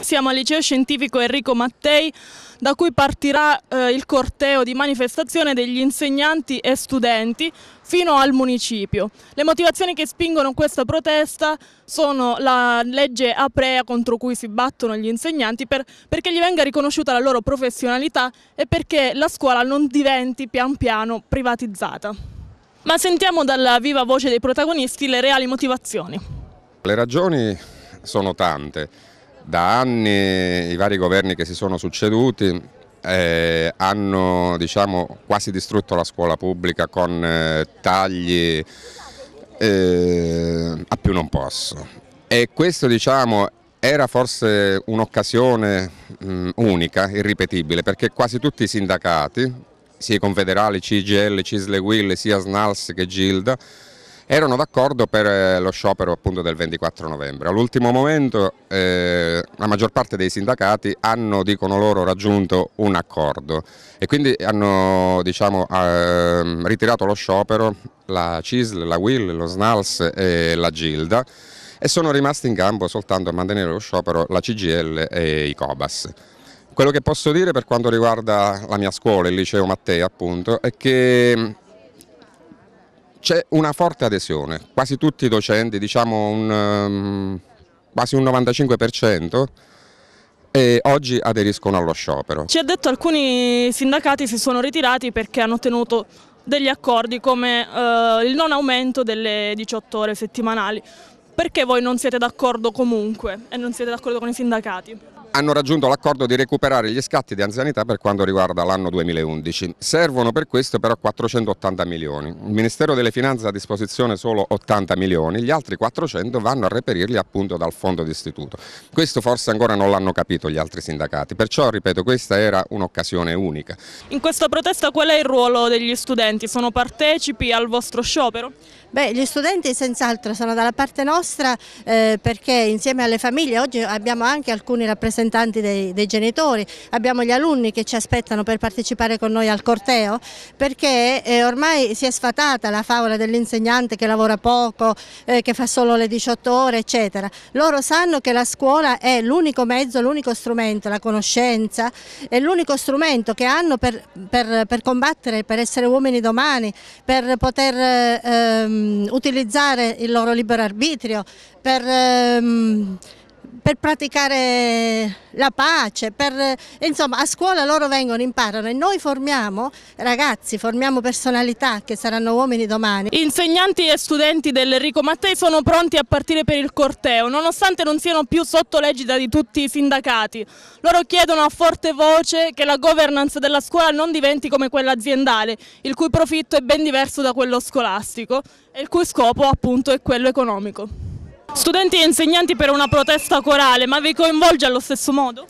Siamo al liceo scientifico Enrico Mattei da cui partirà eh, il corteo di manifestazione degli insegnanti e studenti fino al municipio. Le motivazioni che spingono questa protesta sono la legge Aprea contro cui si battono gli insegnanti per, perché gli venga riconosciuta la loro professionalità e perché la scuola non diventi pian piano privatizzata. Ma sentiamo dalla viva voce dei protagonisti le reali motivazioni. Le ragioni sono tante. Da anni i vari governi che si sono succeduti eh, hanno diciamo, quasi distrutto la scuola pubblica con eh, tagli eh, a più non posso. E questo diciamo, era forse un'occasione mm, unica, irripetibile, perché quasi tutti i sindacati, sia i confederali, CGL, Cisle Will, sia Snals che Gilda, erano d'accordo per eh, lo sciopero appunto del 24 novembre. All'ultimo momento eh, la maggior parte dei sindacati hanno, dicono loro, raggiunto un accordo e quindi hanno diciamo, eh, ritirato lo sciopero la CISL, la WIL, lo SNALS e la GILDA e sono rimasti in campo soltanto a mantenere lo sciopero la CGL e i COBAS. Quello che posso dire per quanto riguarda la mia scuola, il liceo Mattei appunto, è che c'è una forte adesione, quasi tutti i docenti, diciamo un, um, quasi un 95%, e oggi aderiscono allo sciopero. Ci ha detto alcuni sindacati si sono ritirati perché hanno ottenuto degli accordi come eh, il non aumento delle 18 ore settimanali. Perché voi non siete d'accordo comunque e non siete d'accordo con i sindacati? hanno raggiunto l'accordo di recuperare gli scatti di anzianità per quanto riguarda l'anno 2011. Servono per questo però 480 milioni. Il Ministero delle Finanze ha a disposizione solo 80 milioni, gli altri 400 vanno a reperirli appunto dal fondo d'istituto. Questo forse ancora non l'hanno capito gli altri sindacati, perciò ripeto questa era un'occasione unica. In questa protesta qual è il ruolo degli studenti? Sono partecipi al vostro sciopero? Beh, gli studenti senz'altro sono dalla parte nostra eh, perché insieme alle famiglie oggi abbiamo anche alcuni rappresentanti rappresentanti dei, dei genitori, abbiamo gli alunni che ci aspettano per partecipare con noi al corteo, perché eh, ormai si è sfatata la favola dell'insegnante che lavora poco, eh, che fa solo le 18 ore, eccetera. Loro sanno che la scuola è l'unico mezzo, l'unico strumento, la conoscenza, è l'unico strumento che hanno per, per, per, combattere, per essere uomini domani, per poter ehm, utilizzare il loro libero arbitrio, per... Ehm, per praticare la pace, per, insomma a scuola loro vengono, imparano e noi formiamo ragazzi, formiamo personalità che saranno uomini domani. Insegnanti e studenti dell'Enrico Mattei sono pronti a partire per il corteo, nonostante non siano più sotto l'egida di tutti i sindacati. Loro chiedono a forte voce che la governance della scuola non diventi come quella aziendale, il cui profitto è ben diverso da quello scolastico e il cui scopo appunto è quello economico. Studenti e insegnanti per una protesta corale, ma vi coinvolge allo stesso modo?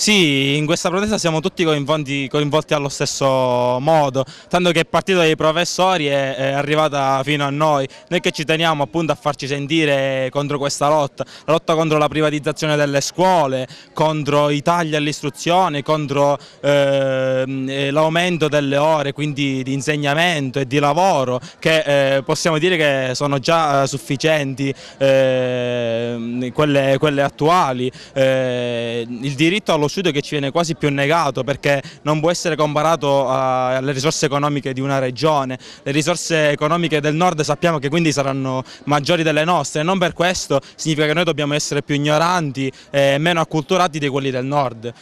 Sì, in questa protesta siamo tutti coinvolti, coinvolti, allo stesso modo, tanto che è partita dai professori e è arrivata fino a noi. Noi che ci teniamo appunto a farci sentire contro questa lotta, la lotta contro la privatizzazione delle scuole, contro i tagli all'istruzione, contro ehm, eh, l'aumento delle ore quindi di insegnamento e di lavoro che eh, possiamo dire che sono già eh, sufficienti eh, quelle, quelle, attuali, eh, il diritto allo studio che ci viene quasi più negato perché non può essere comparato eh, alle risorse economiche di una regione, le risorse economiche del nord sappiamo che quindi saranno maggiori delle nostre, non per questo significa che noi dobbiamo essere più ignoranti e meno acculturati di quelli del nord.